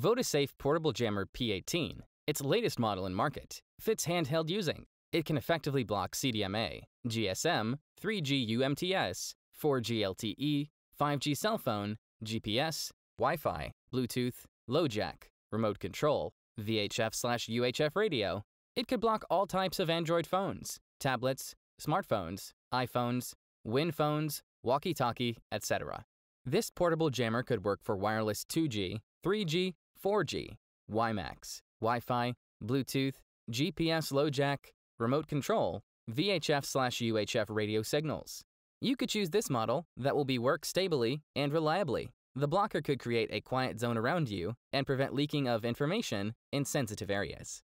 VodaSafe Portable Jammer P18, its latest model in market, fits handheld using. It can effectively block CDMA, GSM, 3G UMTS, 4G LTE, 5G cell phone, GPS, Wi-Fi, Bluetooth, low jack, remote control, VHF slash UHF radio. It could block all types of Android phones, tablets, smartphones, iPhones, Win phones, walkie-talkie, etc. This portable jammer could work for wireless 2G, 3G, 4G, WiMAX, Wi-Fi, Bluetooth, GPS low jack, remote control, VHF slash UHF radio signals. You could choose this model that will be work stably and reliably. The blocker could create a quiet zone around you and prevent leaking of information in sensitive areas.